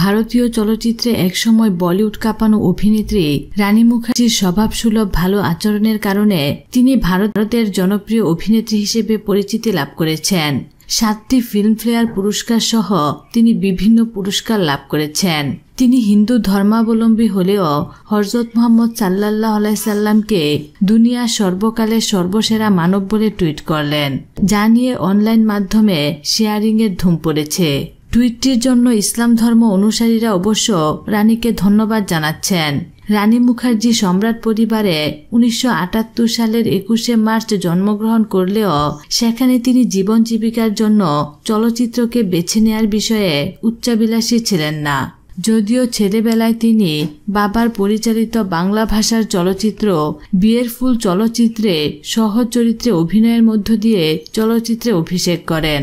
ভারতীয় চলচ্চিত্রে একসময় বলিউড কাঁপানো অভিনেত্রী রানী মুখার্জির স্বভাবসুলভ ভালো আচরণের কারণে তিনি ভারতের জনপ্রিয় অভিনেত্রী হিসেবে পরিচিতি লাভ করেছেন সাতটি ফিল্মফেয়ার পুরস্কার সহ তিনি বিভিন্ন পুরস্কার লাভ করেছেন তিনি হিন্দু ধর্মাবলম্বী হলেও হরজত মোহাম্মদ সাল্লাহ আলাইসাল্লামকে দুনিয়ার সর্বকালের সর্বসেরা মানব বলে টুইট করলেন যা নিয়ে অনলাইন মাধ্যমে শেয়ারিংয়ের ধুম পড়েছে টুইটটির জন্য ইসলাম ধর্ম অনুসারীরা অবশ্য রানীকে ধন্যবাদ জানাচ্ছেন রানী মুখার্জি সম্রাট পরিবারে উনিশশো সালের একুশে মার্চ জন্মগ্রহণ করলেও সেখানে তিনি জীবন জীবিকার জন্য চলচ্চিত্রকে বেছে নেয়ার বিষয়ে উচ্চাবিলাসী ছিলেন না যদিও ছেলেবেলায় তিনি বাবার পরিচালিত বাংলা ভাষার চলচ্চিত্র বিয়ের ফুল চলচ্চিত্রে সহজ চরিত্রে অভিনয়ের মধ্য দিয়ে চলচ্চিত্রে অভিষেক করেন